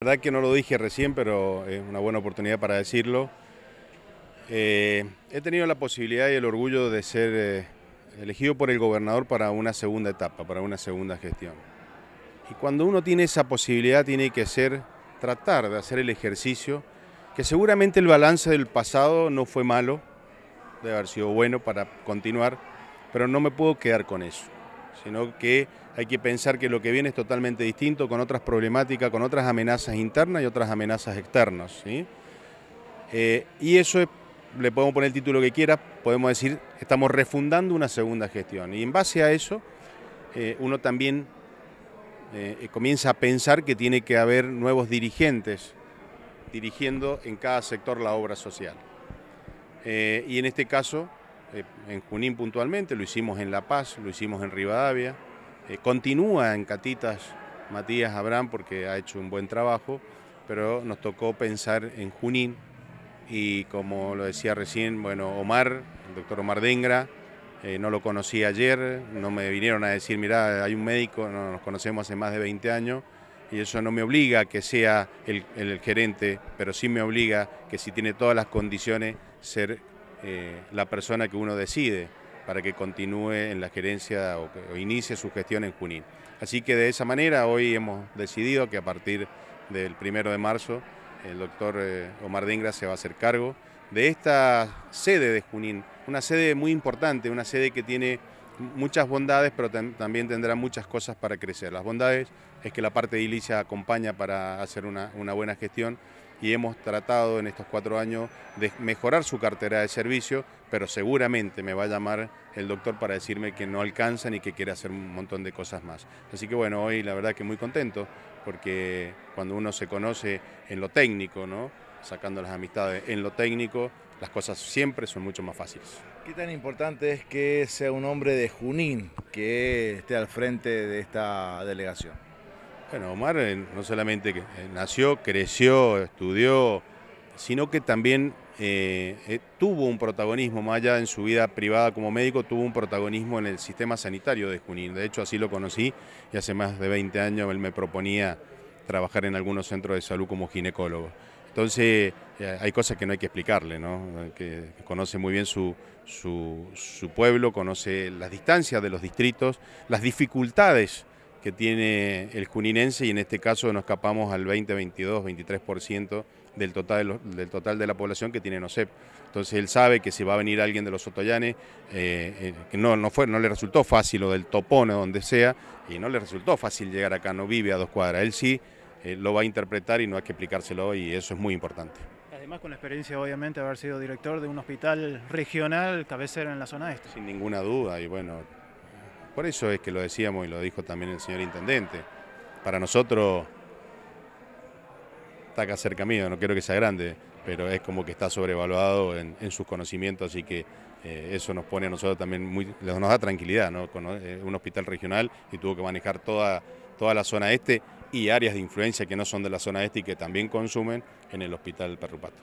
La verdad que no lo dije recién, pero es una buena oportunidad para decirlo. Eh, he tenido la posibilidad y el orgullo de ser eh, elegido por el gobernador para una segunda etapa, para una segunda gestión. Y cuando uno tiene esa posibilidad tiene que ser, tratar de hacer el ejercicio, que seguramente el balance del pasado no fue malo, debe haber sido bueno para continuar, pero no me puedo quedar con eso sino que hay que pensar que lo que viene es totalmente distinto, con otras problemáticas, con otras amenazas internas y otras amenazas externas. Eh, y eso le podemos poner el título que quiera, podemos decir, estamos refundando una segunda gestión. Y en base a eso, eh, uno también eh, comienza a pensar que tiene que haber nuevos dirigentes dirigiendo en cada sector la obra social. y en este caso, eh, en Junín puntualmente, lo hicimos en La Paz, lo hicimos en Rivadavia. Eh, continúa en Catitas Matías Abraham porque ha hecho un buen trabajo, pero nos tocó pensar en Junín y como lo decía recién, bueno, Omar, el doctor Omar Dengra, eh, no lo conocí ayer, no me vinieron a decir, mirá, hay un médico, no, nos conocemos hace más de 20 años, y eso no me obliga a que sea el, el gerente, pero sí me obliga que si tiene todas las condiciones, ser eh, la persona que uno decide para que continúe en la gerencia o, inicie su gestión en Junín. Así que de esa manera hoy hemos decidido que a partir del primero de marzo el doctor eh, Omar Dengra se va a hacer cargo de esta sede de Junín, una sede muy importante, una sede que tiene muchas bondades, pero también tendrá muchas cosas para crecer. Las bondades es que la parte de ilicia acompaña para hacer una buena gestión y hemos tratado en estos cuatro años de mejorar su cartera de servicio, pero seguramente me va a llamar el doctor para decirme que no alcanza ni que quiere hacer un montón de cosas más. Así que bueno, hoy la verdad que muy contento, porque cuando uno se conoce en lo técnico, ¿no? sacando las amistades en lo técnico, las cosas siempre son mucho más fáciles. ¿Qué tan importante es que sea un hombre de Junín que esté al frente de esta delegación? Bueno, Omar eh, no solamente eh, nació, creció, estudió, sino que también eh, tuvo un protagonismo, más allá en su vida privada como médico, tuvo un protagonismo en el sistema sanitario de Junín. De hecho, así lo conocí y hace más de 20 años él me proponía trabajar en algunos centros de salud como ginecólogo. Entonces, hay cosas que no hay que explicarle, ¿no? Que conoce muy bien su, su, su pueblo, conoce las distancias de los distritos, las dificultades que tiene el juninense y en este caso nos escapamos al 20, 22, 23% del total, del total de la población que tiene NOCEP. Entonces él sabe que si va a venir alguien de los Sotoyanes, eh, eh, que no, no, fue, no le resultó fácil o del Topón o donde sea, y no le resultó fácil llegar acá, no vive a dos cuadras. Él sí eh, lo va a interpretar y no hay que explicárselo y eso es muy importante. Además con la experiencia obviamente de haber sido director de un hospital regional cabecera en la zona este. Sin ninguna duda y bueno, por eso es que lo decíamos y lo dijo también el señor intendente. Para nosotros está acá cerca mío, no quiero que sea grande, pero es como que está sobrevaluado en, sus conocimientos, así que eh, eso nos pone a nosotros también muy, nos da tranquilidad, ¿no? Con, eh, un hospital regional y tuvo que manejar toda, toda la zona este y áreas de influencia que no son de la zona este y que también consumen en el hospital Perrupato.